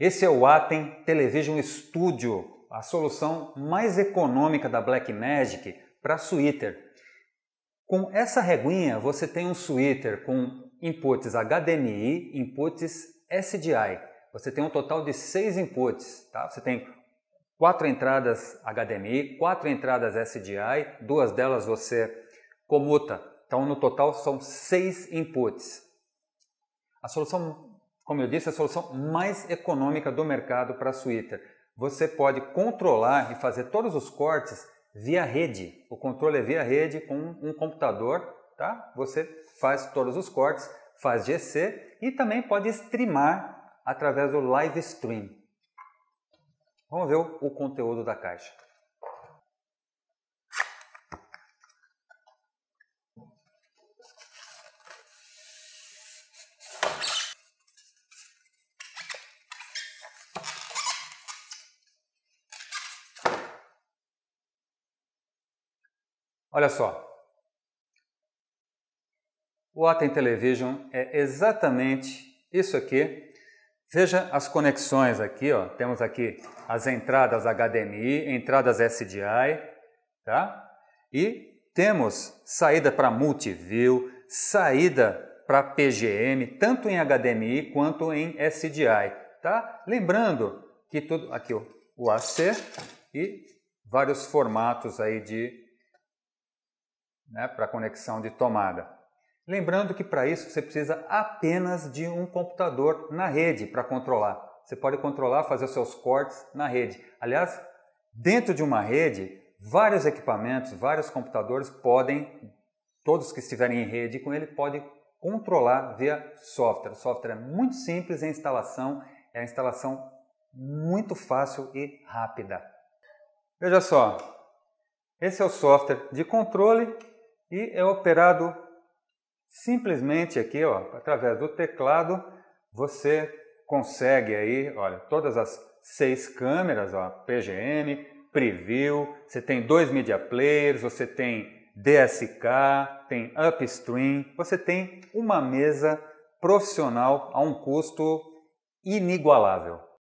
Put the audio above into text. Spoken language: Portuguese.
Esse é o Atem Television Studio, a solução mais econômica da Blackmagic para suíter. Com essa reguinha, você tem um suíter com inputs HDMI, inputs SDI. Você tem um total de seis inputs. Tá? Você tem quatro entradas HDMI, quatro entradas SDI, duas delas você comuta. Então, no total, são seis inputs. A solução como eu disse, a solução mais econômica do mercado para a Sweeter. Você pode controlar e fazer todos os cortes via rede. O controle é via rede com um computador, tá? Você faz todos os cortes, faz GC e também pode streamar através do live stream. Vamos ver o conteúdo da caixa. Olha só. O Atem Television é exatamente isso aqui. Veja as conexões aqui, ó. Temos aqui as entradas HDMI, entradas SDI, tá? E temos saída para Multiview, saída para PGM, tanto em HDMI quanto em SDI, tá? Lembrando que tudo aqui ó, o AC e vários formatos aí de né, para conexão de tomada. Lembrando que para isso você precisa apenas de um computador na rede para controlar. Você pode controlar, fazer os seus cortes na rede. Aliás, dentro de uma rede, vários equipamentos, vários computadores podem, todos que estiverem em rede com ele, podem controlar via software. O software é muito simples a instalação, é a instalação muito fácil e rápida. Veja só, esse é o software de controle e é operado simplesmente aqui, ó, através do teclado, você consegue aí, olha, todas as seis câmeras, ó, PGM, Preview, você tem dois media players, você tem DSK, tem Upstream, você tem uma mesa profissional a um custo inigualável.